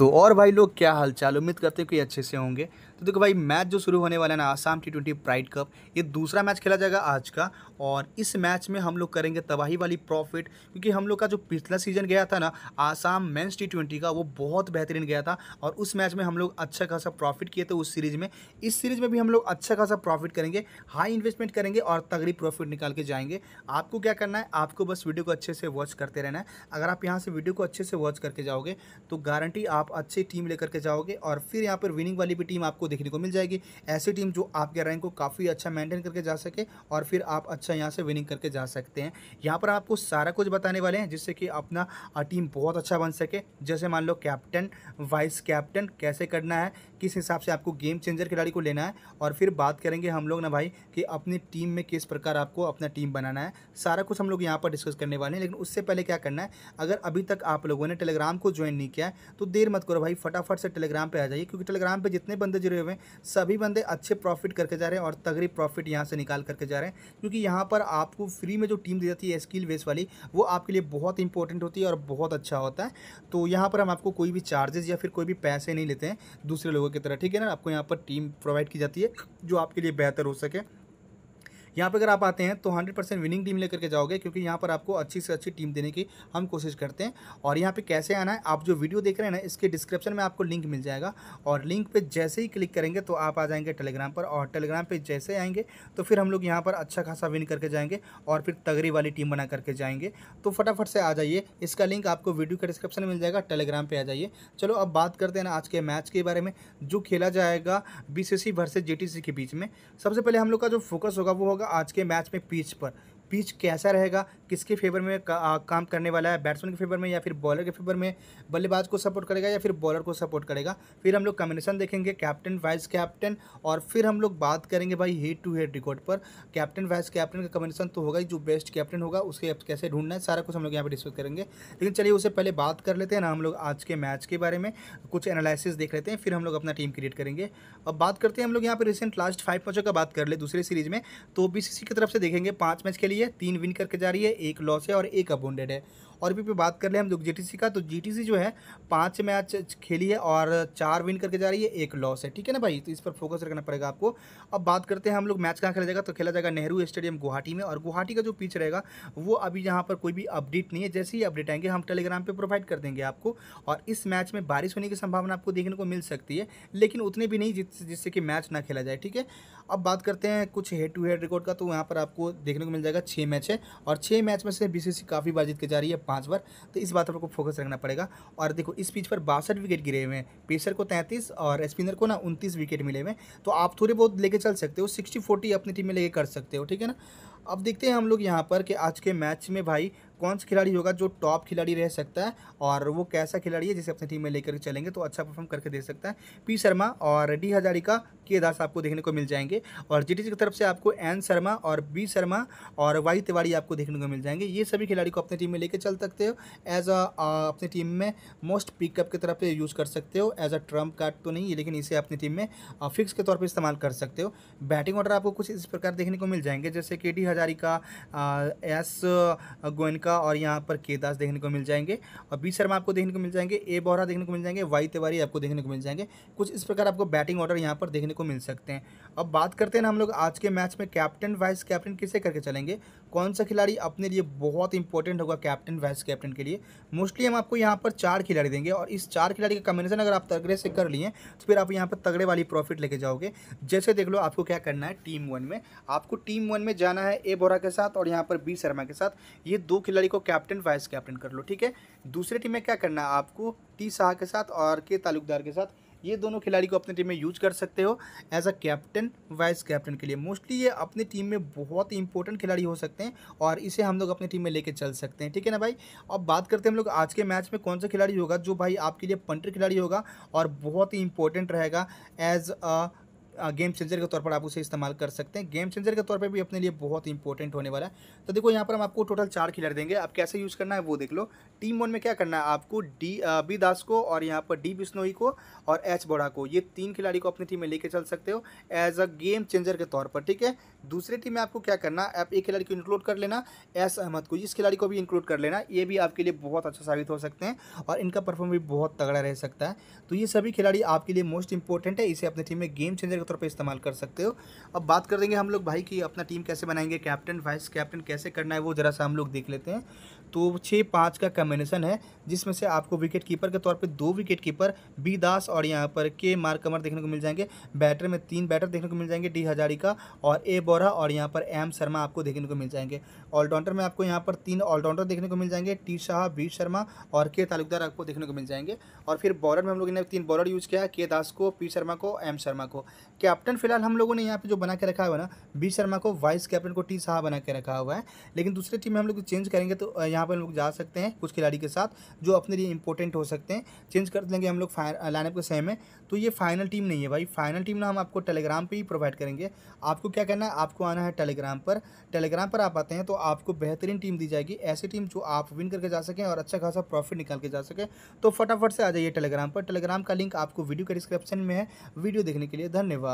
तो और भाई लोग क्या हालचाल उम्मीद करते हैं कि अच्छे से होंगे तो देखो भाई मैच जो शुरू होने वाला है ना Assam T twenty pride cup ये दूसरा मैच खेला जाएगा आज का और इस मैच में हम लोग करेंगे तबाही वाली प्रॉफिट क्योंकि हम लोग का जो पिछला सीजन गया था ना आसाम मेंस टी ट्वेंटी का वो बहुत बेहतरीन गया था और उस मैच में हम लोग अच्छा खासा प्रॉफिट किए थे उस सीरीज़ में इस सीरीज़ में भी हम लोग अच्छा खासा प्रॉफिट करेंगे हाई इन्वेस्टमेंट करेंगे और तगड़ी प्रॉफिट निकाल के जाएंगे आपको क्या करना है आपको बस वीडियो को अच्छे से वॉच करते रहना है अगर आप यहाँ से वीडियो को अच्छे से वॉच करके जाओगे तो गारंटी आप अच्छी टीम लेकर के जाओगे और फिर यहाँ पर विनिंग वाली भी टीम आपको देखने को मिल जाएगी ऐसी टीम जो आपके रैंक को काफ़ी अच्छा मेंटेन करके जा सके और फिर आप अच्छा यहाँ से विनिंग करके जा सकते हैं यहाँ पर आपको सारा कुछ बताने वाले हैं जिससे कि अपना टीम बहुत अच्छा बन सके जैसे मान लो कैप्टन वाइस कैप्टन कैसे करना है किस हिसाब से आपको गेम चेंजर खिलाड़ी को लेना है और फिर बात करेंगे हम लोग ना भाई कि अपनी टीम में किस प्रकार आपको अपना टीम बनाना है सारा कुछ हम लोग यहाँ पर डिस्कस करने वाले हैं लेकिन उससे पहले क्या करना है अगर अभी तक आप लोगों ने टेलीग्राम को ज्वाइन नहीं किया है तो देर मत करो भाई फटाफट से टेलीग्राम पर आ जाइए क्योंकि टेलीग्राम पर जितने बंदे जुड़े हुए सभी बंदे अच्छे प्रॉफिट करके जा रहे हैं और तगड़ी प्रॉफिट यहाँ से निकाल करके जा रहे हैं क्योंकि यहाँ पर आपको फ्री में जो टीम दी जाती है स्किल बेस वाली वो आपके लिए बहुत इंपॉर्टेंट होती है और बहुत अच्छा होता है तो यहाँ पर हम आपको कोई भी चार्जेस या फिर कोई भी पैसे नहीं लेते हैं दूसरे लोगों की तरह ठीक है ना आपको यहाँ पर टीम प्रोवाइड की जाती है जो आपके लिए बेहतर हो सके यहाँ पर अगर आप आते हैं तो हंड्रेड परसेंट विनिंग टीम लेकर के जाओगे क्योंकि यहाँ पर आपको अच्छी से अच्छी टीम देने की हम कोशिश करते हैं और यहाँ पर कैसे आना है आप जो वीडियो देख रहे हैं ना इसके डिस्क्रिप्शन में आपको लिंक मिल जाएगा और लिंक पर जैसे ही क्लिक करेंगे तो आप आ जाएंगे टेलीग्राम पर और टेलीग्राम पर जैसे आएंगे तो फिर हम लोग यहाँ पर अच्छा खासा विन करके जाएंगे और फिर तगड़ी वाली टीम बना करके जाएंगे तो फटाफट से आ जाइए इसका लिंक आपको वीडियो के डिस्क्रिप्शन में मिल जाएगा टेलीग्राम पे आ जाइए चलो अब बात करते हैं ना आज के मैच के बारे में जो खेला जाएगा बीसीसी वर्सेस जेटीसी के बीच में सबसे पहले हम लोग का जो फोकस होगा वो होगा होगा आज के मैच में पिच पर पिच कैसा रहेगा किसके फेवर में का, आ, काम करने वाला है बैट्समैन के फेवर में या फिर बॉलर के फेवर में बल्लेबाज को सपोर्ट करेगा या फिर बॉलर को सपोर्ट करेगा फिर हम लोग कम्बिनेशन देखेंगे कैप्टन वाइस कैप्टन और फिर हम लोग बात करेंगे भाई हेड टू हेड रिकॉर्ड पर कैप्टन वाइस कैप्टन का कम्बिनेशन तो होगा ही जो बेस्ट कैप्टन होगा उसके कैसे ढूंढना है सारा कुछ हम लोग यहाँ पर डिस्कस करेंगे लेकिन चलिए उससे पहले बात कर लेते हैं ना हम लोग आज के मैच के बारे में कुछ एनालिसिस देख लेते हैं फिर हम लोग अपना टीम क्रिएट करेंगे अब बात करते हैं हम लोग यहाँ पर रिसेंट लास्ट फाइव मैचों का बात कर ले दूसरे सीरीज में तो बी की तरफ से देखेंगे पाँच मैच के लिए है तीन विन करके जा रही है एक लॉस है और एक अबोंडेड है और भी पे बात कर ले हम लोग जी का तो जी जो है पाँच मैच खेली है और चार विन करके जा रही है एक लॉस है ठीक है ना भाई तो इस पर फोकस रखना पड़ेगा आपको अब बात करते हैं हम लोग मैच कहाँ खेला जाएगा तो खेला जाएगा नेहरू स्टेडियम गुवाहाटी में और गुवाहाटी का जो पिच रहेगा वो अभी यहाँ पर कोई भी अपडेट नहीं है जैसे ही अपडेट आएंगे हम टेलीग्राम पर प्रोवाइड कर देंगे आपको और इस मैच में बारिश होने की संभावना आपको देखने को मिल सकती है लेकिन उतने भी नहीं जिससे कि मैच ना खेला जाए ठीक है अब बात करते हैं कुछ हेड टू हेड रिकॉर्ड का तो यहाँ पर आपको देखने को मिल जाएगा छः मैच है और छः मैच में से बीसीसी काफ़ी बार जीत के जा रही है पाँच बार तो इस बात पर आपको फोकस रखना पड़ेगा और देखो इस पिच पर बासठ विकेट गिरे हुए हैं पेसर को तैंतीस और स्पिनर को ना उनतीस विकेट मिले हुए हैं तो आप थोड़े बहुत लेके चल सकते हो सिक्सटी फोर्टी अपनी टीम में लेके कर सकते हो ठीक है ना अब देखते हैं हम लोग यहाँ पर कि आज के मैच में भाई कौन सा खिलाड़ी होगा जो टॉप खिलाड़ी रह सकता है और वो कैसा खिलाड़ी है जिसे अपनी टीम में लेकर चलेंगे तो अच्छा परफॉर्म करके दे सकता है पी शर्मा और डी हजारिका के दास आपको देखने को मिल जाएंगे और जी की तरफ से आपको एन शर्मा और बी शर्मा और वाई तिवारी आपको देखने को मिल जाएंगे ये सभी खिलाड़ी को अपनी टीम में लेकर चल सकते हो एज अ अपनी टीम में मोस्ट पिकअप की तरफ से यूज़ कर सकते हो एज अ ट्रम्प कार्ड तो नहीं है लेकिन इसे अपनी टीम में फिक्स के तौर पर इस्तेमाल कर सकते हो बैटिंग ऑर्डर आपको कुछ इस प्रकार देखने को मिल जाएंगे जैसे के डी हजारिका एस गोयनका का और यहाँ पर के देखने को मिल जाएंगे और बी शर्मा आपको देखने को मिल जाएंगे ए बोहरा देखने को मिल जाएंगे वाई तिवारी आपको देखने को मिल जाएंगे कुछ इस प्रकार आपको बैटिंग ऑर्डर यहाँ पर देखने को मिल सकते हैं अब बात करते हैं ना हम लोग आज के मैच में कैप्टन वाइस कैप्टन किसे करके चलेंगे कौन सा खिलाड़ी अपने लिए बहुत इंपॉर्टेंट होगा कैप्टन वाइस कैप्टन के लिए मोस्टली हम आपको यहाँ पर चार खिलाड़ी देंगे और इस चार खिलाड़ी का कम्बिनेशन अगर आप तगड़े से कर लिए तो फिर आप यहाँ पर तगड़े वाली प्रॉफिट लेके जाओगे जैसे देख लो आपको क्या करना है टीम वन में आपको टीम वन में जाना है ए बोरा के साथ और यहाँ पर बी शर्मा के साथ ये दो खिलाड़ी को कैप्टन वाइस कैप्टन कर लो ठीक है दूसरे टीम में क्या करना है आपको टी शाह के साथ और के तालुकदार के साथ ये दोनों खिलाड़ी को अपनी टीम में यूज कर सकते हो as a captain vice captain के लिए मोस्टली ये अपनी टीम में बहुत ही इंपॉर्टेंट खिलाड़ी हो सकते हैं और इसे हम लोग अपनी टीम में लेके चल सकते हैं ठीक है ना भाई अब बात करते हैं हम लोग आज के मैच में कौन सा खिलाड़ी होगा जो भाई आपके लिए पंटर खिलाड़ी होगा और बहुत ही इंपॉर्टेंट रहेगा एज अ गेम चेंजर के तौर पर आप उसे इस्तेमाल कर सकते हैं गेम चेंजर के तौर पर भी अपने लिए बहुत इंपॉर्टेंट होने वाला है तो देखो यहाँ पर हम आपको टोटल चार खिलाड़ी देंगे आप कैसे यूज़ करना है वो देख लो टीम वन में क्या करना है आपको डी बी दास को और यहाँ पर डी बिश्नोई को और एच बोड़ा को ये तीन खिलाड़ी को अपनी टीम में लेकर चल सकते हो एज अ गेम चेंजर के तौर पर ठीक है दूसरे टीम में आपको क्या करना है आप एक खिलाड़ी को इंक्लूड कर लेना एस अहमद को इस खिलाड़ी को भी इंक्लूड कर लेना ये भी आपके लिए बहुत अच्छा साबित हो सकते हैं और इनका परफॉर्म भी बहुत तगड़ा रह सकता है तो ये सभी खिलाड़ी आपके लिए मोस्ट इंपॉर्टेंट है इसे अपनी टीम में गेम चेंजर के तौर पे इस्तेमाल कर सकते हो अब बात कर देंगे हम लोग भाई की अपना टीम कैसे बनाएंगे कैप्टन वाइस कैप्टन कैसे करना है वो ज़रा सा हम लोग देख लेते हैं तो छः पाँच का कम्बिनेशन है जिसमें से आपको विकेट कीपर के तौर पे दो विकेट कीपर बी दास और यहाँ पर के मार कमर देखने को मिल जाएंगे बैटर में तीन बैटर देखने को मिल जाएंगे डी हजारी का और ए बोरा और यहाँ पर एम शर्मा आपको देखने को मिल जाएंगे ऑलराउंडर में आपको यहाँ पर तीन ऑलराउंडर देखने को मिल जाएंगे टी शाह बी शर्मा और के तालुकदार आपको देखने को मिल जाएंगे और फिर बॉलर में हम लोग ने तीन बॉलर यूज़ किया के दास को पी शर्मा को एम शर्मा को कैप्टन फिलहाल हम लोगों ने यहाँ पे जो बना के रखा हुआ है ना बी शर्मा को वाइस कैप्टन को टी शाह बना के रखा हुआ है लेकिन दूसरी टीम में हम लोग चेंज करेंगे तो यहाँ पर हम लोग जा सकते हैं कुछ खिलाड़ी के साथ जो अपने लिए इंपॉर्टेंट हो सकते हैं चेंज कर देंगे हम लोग लाइनअप के सेम है तो ये फाइनल टीम नहीं है भाई फाइनल टीम ना हम आपको टेलीग्राम पर ही प्रोवाइड करेंगे आपको क्या करना है आपको आना है टेलीग्राम पर टेलीग्राम पर आप आते हैं तो आपको बेहतरीन टीम दी जाएगी ऐसी टीम जो आप विन करके जा सकें और अच्छा खासा प्रॉफिट निकाल के जा सकें तो फटाफट से आ जाइए टेलीग्राम पर टेलीग्राम का लिंक आपको वीडियो के डिस्क्रिप्शन में है वीडियो देखने के लिए धन्यवाद